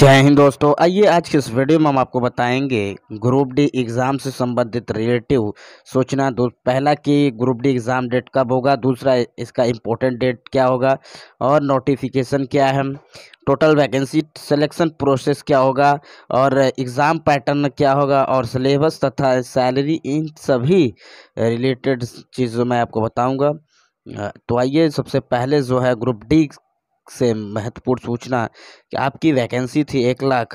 जय हिंद दोस्तों आइए आज के इस वीडियो में हम आपको बताएंगे ग्रुप डी एग्ज़ाम से संबंधित रिलेटिव सूचना पहला कि ग्रुप डी एग्ज़ाम डेट कब होगा दूसरा इसका इम्पोर्टेंट डेट क्या होगा और नोटिफिकेशन क्या है टोटल वैकेंसी सिलेक्शन प्रोसेस क्या होगा और एग्ज़ाम पैटर्न क्या होगा और सिलेबस तथा सैलरी इन सभी रिलेटेड चीज़ों में आपको बताऊँगा तो आइए सबसे पहले जो है ग्रुप डी से महत्वपूर्ण सूचना कि आपकी वैकेंसी थी एक लाख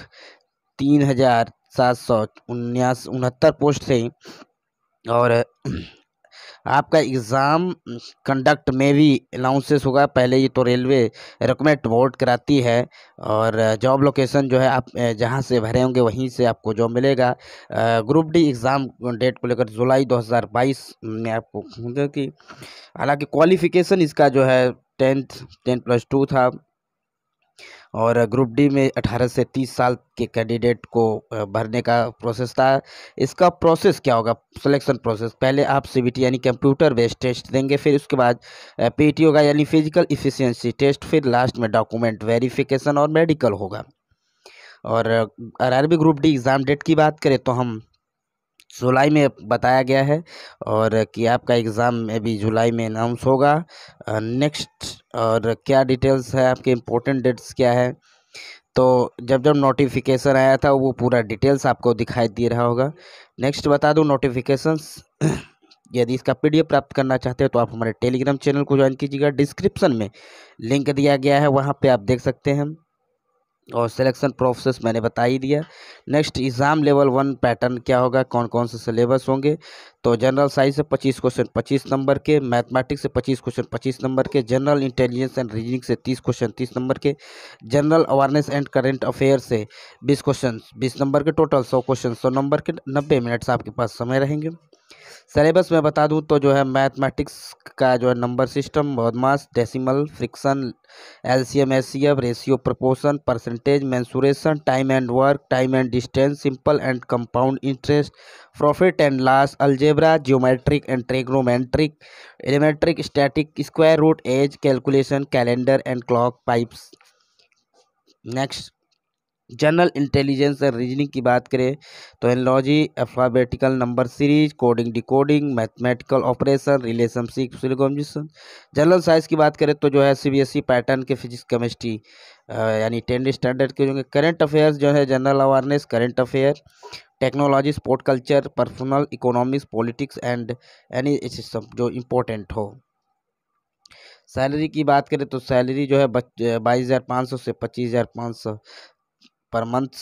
तीन हज़ार सात सौ उन्यास उनहत्तर पोस्ट थी और आपका एग्ज़ाम कंडक्ट में भी अलाउंसेस होगा पहले ये तो रेलवे रिकमेंट बोर्ड कराती है और जॉब लोकेशन जो है आप जहाँ से भरे होंगे वहीं से आपको जॉब मिलेगा ग्रुप डी एग्ज़ाम डेट को लेकर जुलाई 2022 में आपको कि हालांकि क्वालिफिकेशन इसका जो है टेंथ टेन प्लस टू था और ग्रुप डी में 18 से 30 साल के कैंडिडेट को भरने का प्रोसेस था इसका प्रोसेस क्या होगा सिलेक्शन प्रोसेस पहले आप सी यानी कंप्यूटर बेस्ड टेस्ट देंगे फिर उसके बाद पी होगा यानी फिजिकल इफिशियंसी टेस्ट फिर लास्ट में डॉक्यूमेंट वेरिफिकेशन और मेडिकल होगा और RRB group D exam date की बात करें तो हम जुलाई में बताया गया है और कि आपका एग्ज़ाम अभी जुलाई में अनाउंस होगा नेक्स्ट और क्या डिटेल्स है आपके इम्पोर्टेंट डेट्स क्या है तो जब जब नोटिफिकेशन आया था वो पूरा डिटेल्स आपको दिखाई दे रहा होगा नेक्स्ट बता दूँ नोटिफिकेशंस यदि इसका पी प्राप्त करना चाहते हो तो आप हमारे टेलीग्राम चैनल को ज्वाइन कीजिएगा डिस्क्रिप्सन में लिंक दिया गया है वहाँ पर आप देख सकते हैं और सिलेक्शन प्रोसेस मैंने बता ही दिया next exam level one pattern क्या होगा कौन कौन से सिलेबस होंगे तो जनरल साइंस से 25 क्वेश्चन 25 नंबर के मैथमेटिक्स से 25 क्वेश्चन 25 नंबर के जनरल इंटेलिजेंस एंड रीजनिंग से 30 क्वेश्चन 30 नंबर के general awareness and current affair से 20 क्वेश्चन 20 नंबर के टोटल 100 क्वेश्चन 100 नंबर के 90 मिनट्स आपके पास समय रहेंगे सिलेबस में बता दूँ तो जो है मैथमेटिक्स का जो है number system BODMAS decimal fraction LCM HCF ratio proportion percentage mensuration time and work time and distance simple and compound interest profit and loss algebra geometric and trigonometric elementary statistics square root age calculation calendar and clock pipes next general intelligence और reasoning की बात करें तो analogy alphabetical number series coding decoding mathematical operation relationship syllogism general science की बात करें तो जो है सीबीएसई पैटर्न के फिजिक्स केमिस्ट्री यानी टेंथ स्टैंडर्ड के जो करंट अफेयर्स जो है general awareness current affair technology sport culture personal economics politics and any system जो इम्पोर्टेंट हो सैलरी की बात करें तो सैलरी जो है बाईस हज़ार पाँच सौ से पच्चीस हज़ार पाँच सौ पर month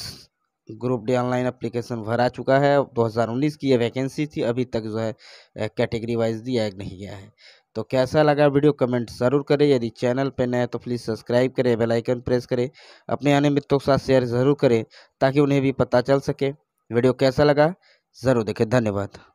group D online application भरा चुका है 2019 की ये वैकेंसी थी अभी तक जो है कैटेगरी वाइज दिया नहीं गया है तो कैसा लगा वीडियो कमेंट ज़रूर करें यदि चैनल पर नए तो प्लीज़ सब्सक्राइब करें बेल आइकन प्रेस करें अपने आने मित्रों के साथ शेयर ज़रूर करें ताकि उन्हें भी पता चल सके वीडियो कैसा लगा ज़रूर देखें धन्यवाद